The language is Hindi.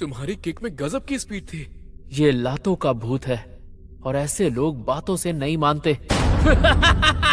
तुम्हारी किक में गजब की स्पीड थी ये लातों का भूत है और ऐसे लोग बातों से नहीं मानते